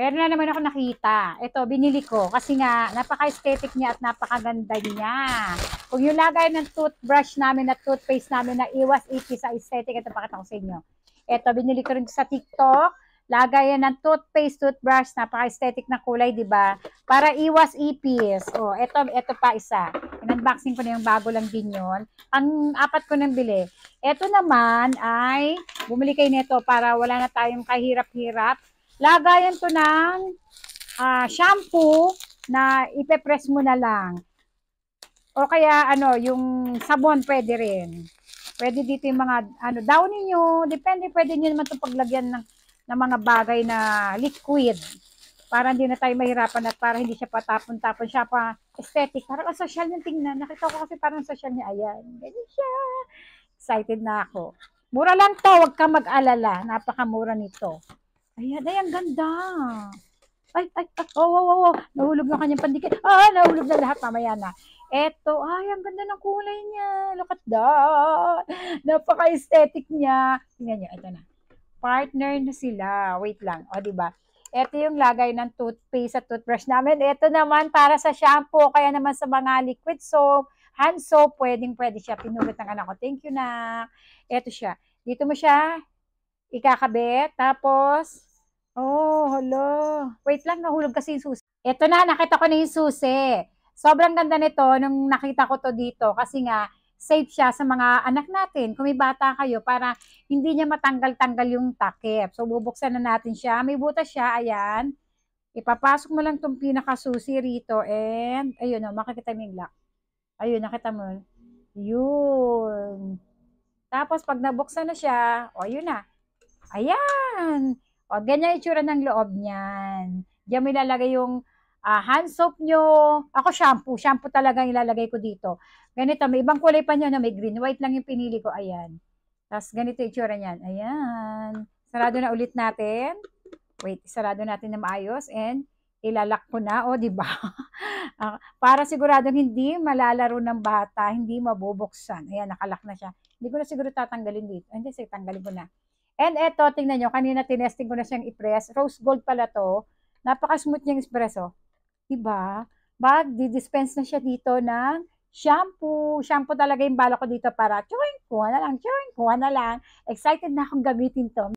Meron na naman ako nakita. Ito, binili ko. Kasi nga, napaka-aesthetic niya at napakaganda niya. Kung yung lagay ng toothbrush namin at toothpaste namin na iwas iti sa aesthetic, ito pakita ko sa inyo. Ito, binili ko rin sa TikTok lagayan ng toothpaste, toothbrush, napaka-aesthetic na kulay, di ba? Para iwas ipis. O, oh, eto, eto pa isa. unboxing ko na yung bago lang din yun. Ang apat ko nang bili. Eto naman ay, bumili kayo nito para wala na tayong kahirap-hirap Lagayan to ng uh, shampoo na ipepress mo na lang. O kaya ano, yung sabon pwede rin. Pwede dito yung mga ano, downy nyo. Depende, pwede nyo naman itong paglagyan ng, ng mga bagay na liquid. Para hindi na tayo mahirapan at para hindi siya patapon-tapon. Siya pa aesthetic. Parang ang social niya tingnan. Nakita ko kasi parang social niya. Ayan, ganyan siya. Excited na ako. Mura lang to. Huwag ka mag-alala. Napakamura nito. Ayan, ay, ang ganda. Ay, ay, ay, oh, oh, oh, oh. Nahulog na kanyang pandikit. Ah, nahulog na lahat. Mamaya na. Eto, ay, ang ganda ng kulay niya. Look at that. Napaka-aesthetic niya. Tingnan niyo, ito na. Partner na sila. Wait lang. O, oh, di ba? Ito yung lagay ng toothpaste at toothbrush namin. Ito naman para sa shampoo, kaya naman sa mga liquid soap, hand soap, pwedeng pwede siya. Pinugot ng anak ko. Thank you na. Ito siya. Dito mo siya ikakabit. Tapos, Oh, hello. Wait lang, nahulog kasi yung susi. Ito na, nakita ko na yung susi. Sobrang ganda nito nung nakita ko to dito kasi nga safe siya sa mga anak natin. Kung may bata kayo para hindi niya matanggal-tanggal yung takip. So bubuksan na natin siya. May butas siya, ayan. Ipapasok mo lang itong pinakasusi rito and ayun o, oh, makikita mo yung lock. Ayun, nakita mo. Yun. Tapos pag nabuksan na siya, o oh, ayun na. Ayan! O, ganyan itsura ng loob niyan. Diyan mo ilalagay yung uh, hand soap nyo. Ako shampoo. Shampoo talaga ilalagay ko dito. Ganito. May ibang kulay pa nyo na may green. White lang yung pinili ko. Ayan. Tapos ganito itsura niyan. Ayan. Sarado na ulit natin. Wait, sarado natin na maayos. And ilalak ko na, o, oh, di ba? Ah, para siguradong hindi malalaro ng bata, hindi mabubuksan. Ayan, nakalak na siya. Hindi ko na siguro tatanggalin dito. Hindi, sige, tanggalin ko na. And eto, tingnan nyo, kanina tinesting ko na siyang i-press. Rose gold pala to. Napaka-smooth niyang espresso. Diba? Bag, di-dispense na siya dito ng shampoo. Shampoo talaga yung bala ko dito para chewing, kuha ano na lang, chewing, kuha ano na lang. Excited na akong gamitin to.